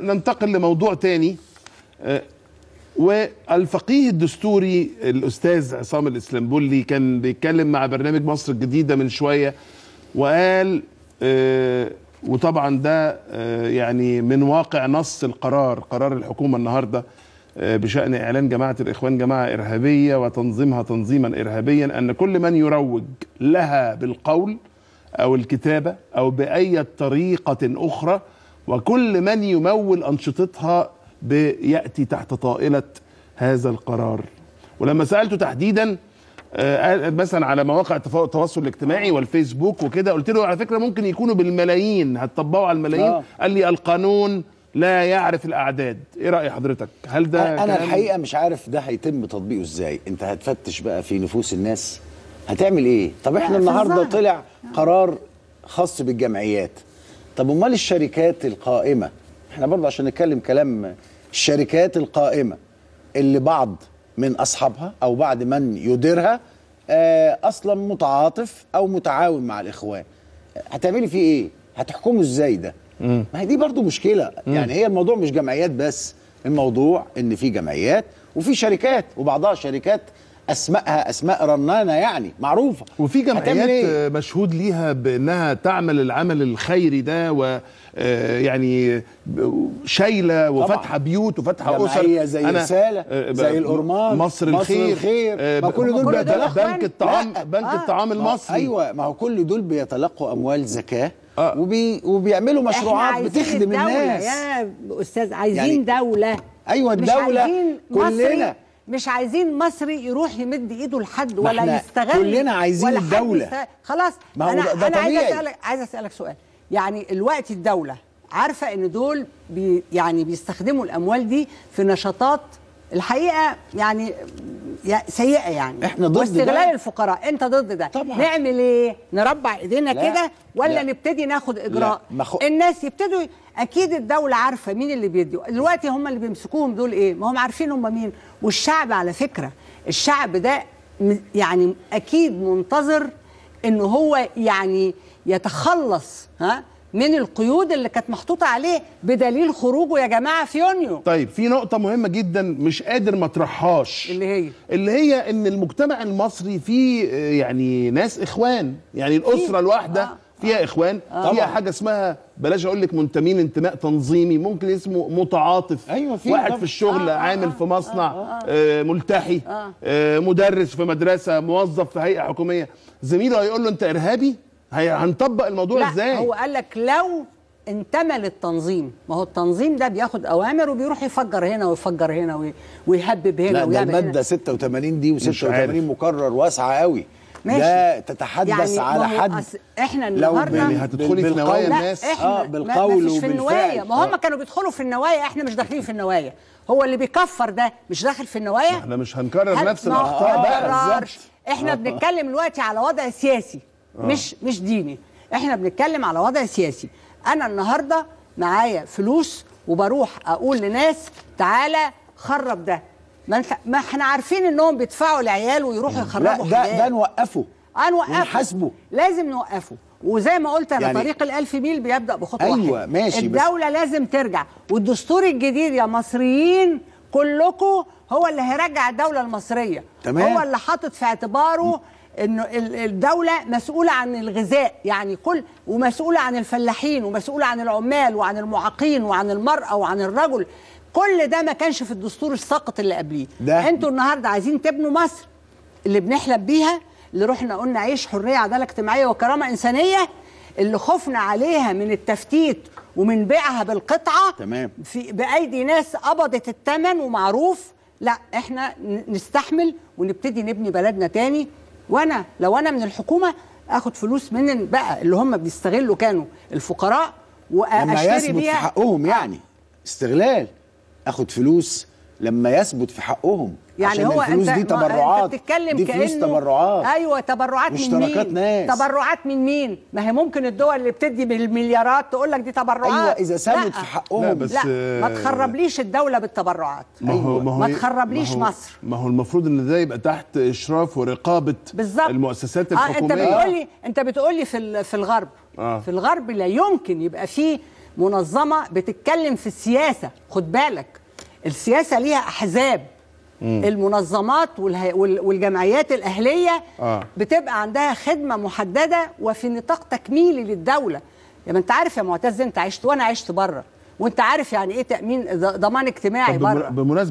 ننتقل لموضوع تاني آه، والفقيه الدستوري الاستاذ عصام الاسلامبولي كان بيتكلم مع برنامج مصر الجديده من شويه وقال آه، وطبعا ده آه، يعني من واقع نص القرار قرار الحكومه النهارده بشان اعلان جماعه الاخوان جماعه ارهابيه وتنظيمها تنظيما ارهابيا ان كل من يروج لها بالقول او الكتابه او باي طريقه اخرى وكل من يمول أنشطتها بيأتي تحت طائلة هذا القرار ولما سألته تحديدا آه، آه، مثلا على مواقع التواصل الاجتماعي والفيسبوك وكده قلت له على فكرة ممكن يكونوا بالملايين هتطبقوا على الملايين آه. قال لي القانون لا يعرف الاعداد ايه راي حضرتك هل ده انا الحقيقه مش عارف ده هيتم تطبيقه ازاي انت هتفتش بقى في نفوس الناس هتعمل ايه طب احنا النهارده طلع قرار خاص بالجمعيات طب امال الشركات القائمه احنا برضه عشان نتكلم كلام الشركات القائمه اللي بعض من اصحابها او بعض من يديرها آه، اصلا متعاطف او متعاون مع الاخوان هتعملي فيه ايه هتحكمه ازاي ده ما هي دي برضه مشكله يعني هي الموضوع مش جمعيات بس الموضوع ان في جمعيات وفي شركات وبعضها شركات اسمائها اسماء رنانه يعني معروفه وفي جمعيات إيه؟ مشهود ليها بانها تعمل العمل الخيري ده و آه، يعني شايله وفاتحه بيوت وفاتحه اسر زي رساله آه، زي الأرمان مصر, الخير, مصر الخير, الخير آه، ما كل دول بيتلقوا بنك الطعام بنك آه الطعام المصري ايوه ما هو كل دول بيتلقوا اموال زكاه آه وبي وبيعملوا مشروعات بتخدم الناس يا استاذ عايزين يعني دوله ايوه الدوله كلنا مش عايزين مصري يروح يمد ايده لحد ولا يستغل كلنا عايزين ولا الدوله يستغل. خلاص ما انا, ده أنا طبيعي. عايز اسالك عايز اسالك سؤال يعني الوقت الدوله عارفه ان دول بي يعني بيستخدموا الاموال دي في نشاطات الحقيقه يعني سيئه يعني احنا ضد واستغلال الفقراء انت ضد ده طبعا. نعمل ايه نربع ايدينا كده ولا لا. نبتدي ناخد اجراء خ... الناس يبتدوا اكيد الدوله عارفه مين اللي بيدي دلوقتي هم اللي بيمسكوهم دول ايه ما هم عارفين هم مين والشعب على فكره الشعب ده يعني اكيد منتظر ان هو يعني يتخلص ها من القيود اللي كانت محطوطه عليه بدليل خروجه يا جماعه في يونيو طيب في نقطه مهمه جدا مش قادر ما اطرحهاش اللي هي اللي هي ان المجتمع المصري فيه آه، يعني ناس اخوان يعني الاسره الواحده آه. فيها آه. اخوان آه. فيها حاجه اسمها بلاش اقول لك منتمين انتماء تنظيمي ممكن اسمه متعاطف أيوة فيه واحد طبعا. في الشغل آه. آه، عامل في مصنع آه. آه. ملتحي آه. آه. مدرس في مدرسه موظف في هيئه حكوميه زميله هيقول له انت ارهابي هي هنطبق الموضوع لا ازاي هو قال لك لو انتمى للتنظيم ما هو التنظيم ده بياخد اوامر وبيروح يفجر هنا ويفجر هنا ويهبب هنا لا ده الماده 86 دي و86 مكرر واسعه قوي ماشي. ده تتحدث يعني على حد احنا النهارده لو هتدخلي في نوايا الناس اه بالقول ما وبالفعل في النوايا ما هم آه. كانوا بيدخلوا في النوايا احنا مش داخلين في النوايا هو اللي بيكفر ده مش داخل في النوايا احنا مش هنكرر نفس الاخطاء بقى بالظبط احنا آه. بنتكلم دلوقتي على وضع سياسي آه. مش مش ديني احنا بنتكلم على وضع سياسي انا النهارده معايا فلوس وبروح اقول لناس تعالى خرب ده ما, ما احنا عارفين انهم بيدفعوا العيال ويروحوا يخربوا لا ده ده نوقفه هنوقفه نحاسبه لازم نوقفه وزي ما قلت انا يعني طريق الالف ميل بيبدا بخطوه أيوة واحده ماشي الدوله بس. لازم ترجع والدستور الجديد يا مصريين كلكم هو اللي هيرجع الدوله المصريه تمام. هو اللي حاطط في اعتباره م. انه الدوله مسؤوله عن الغذاء يعني كل ومسؤوله عن الفلاحين ومسؤوله عن العمال وعن المعاقين وعن المراه وعن الرجل كل ده ما كانش في الدستور الساقط اللي قبليه انتوا النهارده عايزين تبنوا مصر اللي بنحلم بيها اللي رحنا قلنا عيش حريه عداله اجتماعيه وكرامه انسانيه اللي خفنا عليها من التفتيت ومن بيعها بالقطعه تمام في بايدي ناس قبضت الثمن ومعروف لا احنا نستحمل ونبتدي نبني بلدنا تاني وانا لو انا من الحكومه اخد فلوس من بقى اللي هم بيستغلوا كانوا الفقراء واشتري بيها في حقهم يعني استغلال اخد فلوس لما يثبت في حقهم يعني هو الفلوس انت دي تبرعات انت بتتكلم دي فلوس كأنه تبرعات ايوه تبرعات من مين ناس. تبرعات من مين ما هي ممكن الدول اللي بتدي بالمليارات تقول لك دي تبرعات ايوه اذا سالت في حقهم لا, بس لا. آه ما تخربليش الدوله بالتبرعات ما هو أيوة. ما, هو ما إيه؟ تخربليش ما هو مصر ما هو المفروض ان ده يبقى تحت اشراف ورقابه بالزبط. المؤسسات الحكوميه اه انت بتقولي انت بتقولي في في الغرب آه. في الغرب لا يمكن يبقى في منظمه بتتكلم في السياسه خد بالك السياسه ليها احزاب مم. المنظمات والجمعيات الاهليه آه. بتبقى عندها خدمه محدده وفي نطاق تكميلي للدوله يعني انت عارف يا معتز انت عشت وانا عشت بره وانت عارف يعني ايه تامين ضمان اجتماعي بره